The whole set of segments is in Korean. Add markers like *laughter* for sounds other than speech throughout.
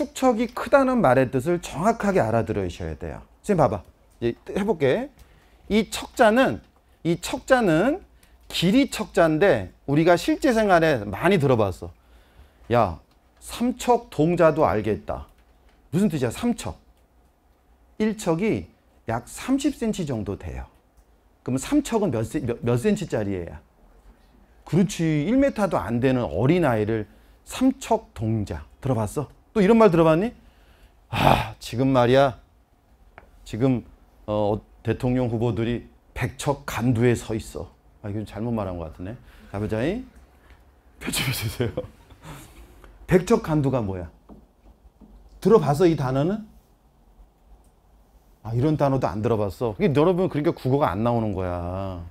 축척이 크다는 말의 뜻을 정확하게 알아들으셔야 돼요. 지금 봐봐. 해볼게. 이 척자는 이 척자는 길이 척자인데 우리가 실제 생활에 많이 들어봤어. 야 삼척 동자도 알겠다. 무슨 뜻이야? 삼척. 1척이 약 30cm 정도 돼요. 그러면 척은 몇, 몇, 몇 cm짜리예요? 그렇지 1m도 안 되는 어린아이를 삼척 동자 들어봤어? 또 이런 말 들어봤니? 아, 지금 말이야. 지금 어, 어 대통령 후보들이 백척 간두에 서 있어. 아, 이거 잘못 말한 것 같은데. 자부자이 표집 주세요. 백척 간두가 뭐야? 들어봐서 이 단어는? 아, 이런 단어도 안 들어봤어. 여러분 그러니까 국어가 안 나오는 거야.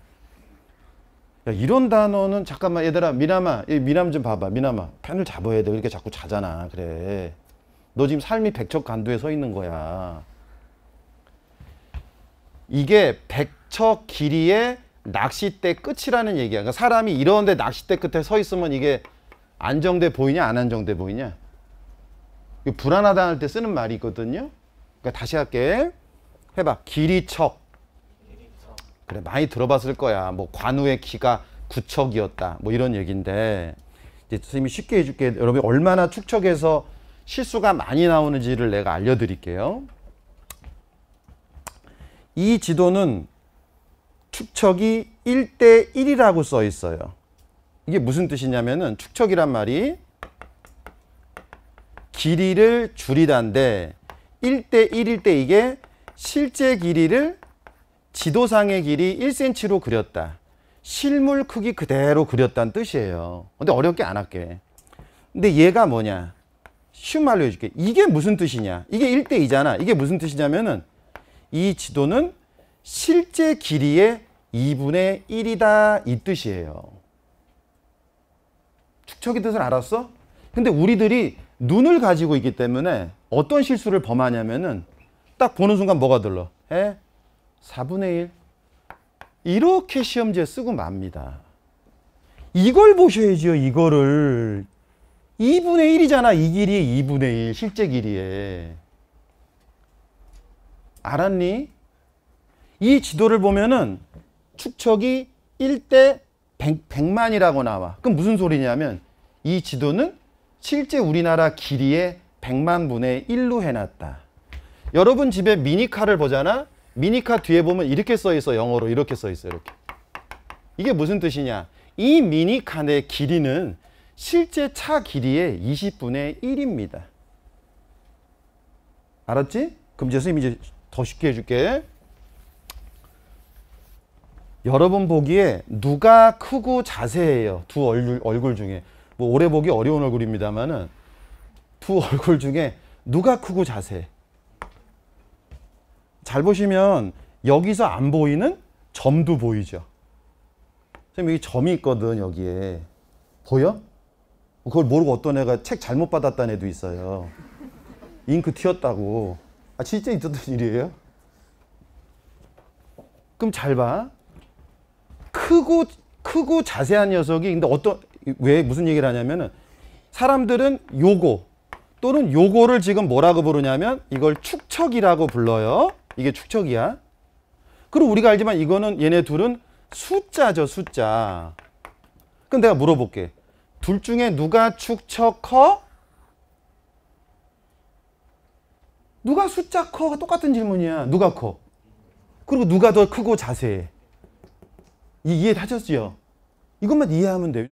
야, 이런 단어는 잠깐만 얘들아 미남아 미남 좀 봐봐 미남아 펜을 잡아야 돼 이렇게 자꾸 자잖아 그래 너 지금 삶이 백척 간두에 서 있는 거야 이게 백척 길이의 낚싯대 끝이라는 얘기야 그러니까 사람이 이런데 낚싯대 끝에 서 있으면 이게 안정돼 보이냐 안 안정돼 보이냐 불안하다 할 때 쓰는 말이 있거든요 그러니까 다시 할게 해봐 길이척 그래 많이 들어봤을 거야. 뭐 관우의 키가 구척이었다. 뭐 이런 얘기인데 이제 선생님이 쉽게 해줄게. 여러분이 얼마나 축척해서 실수가 많이 나오는지를 내가 알려드릴게요. 이 지도는 축척이 1대 1이라고 써 있어요. 이게 무슨 뜻이냐면은 축척이란 말이 길이를 줄이다인데 1대 1일 때 이게 실제 길이를 지도상의 길이 1cm로 그렸다. 실물 크기 그대로 그렸다는 뜻이에요. 근데 어렵게 안 할게. 근데 얘가 뭐냐? 쉬운 말로 해줄게. 이게 무슨 뜻이냐? 이게 1대2잖아. 이게 무슨 뜻이냐면은 이 지도는 실제 길이의 2분의 1이다. 이 뜻이에요. 축척의 뜻을 알았어? 근데 우리들이 눈을 가지고 있기 때문에 어떤 실수를 범하냐면은 딱 보는 순간 뭐가 들러? 에? 4분의 1 이렇게 시험지에 쓰고 맙니다. 이걸 보셔야죠. 이거를 2분의 1이잖아. 이 길이 2분의 1 실제 길이에 알았니? 이 지도를 보면은 축척이 1대 100, 100만이라고 나와. 그럼 무슨 소리냐면 이 지도는 실제 우리나라 길이의 100만 분의 1로 해놨다. 여러분 집에 미니카를 보잖아. 미니카 뒤에 보면 이렇게 써 있어 영어로 이렇게 써 있어 이렇게 이게 무슨 뜻이냐 이미니카의 길이는 실제 차 길이의 20분의 1입니다 알았지? 그럼 제선님 생 이제 더 쉽게 해줄게 여러분 보기에 누가 크고 자세해요 두 얼굴, 얼굴 중에 뭐 오래 보기 어려운 얼굴입니다만은 두 *laughs* 얼굴 중에 누가 크고 자세해 잘 보시면 여기서 안 보이는 점도 보이죠. 선생님 여기 점이 있거든 여기에. 보여? 그걸 모르고 어떤 애가 책 잘못 받았다는 애도 있어요. 잉크 튀었다고. 아 진짜 있었던 *laughs* 일이에요? 그럼 잘 봐. 크고 크고 자세한 녀석이 근데 어떤 왜 무슨 얘기를 하냐면은 사람들은 요거 또는 요거를 지금 뭐라고 부르냐면 이걸 축척이라고 불러요. 이게 축척이야. 그리고 우리가 알지만 이거는 얘네 둘은 숫자죠, 숫자. 그럼 내가 물어볼게. 둘 중에 누가 축척 커? 누가 숫자 커가 똑같은 질문이야. 누가 커? 그리고 누가 더 크고 자세해? 이해하셨지요? 이것만 이해하면 돼요.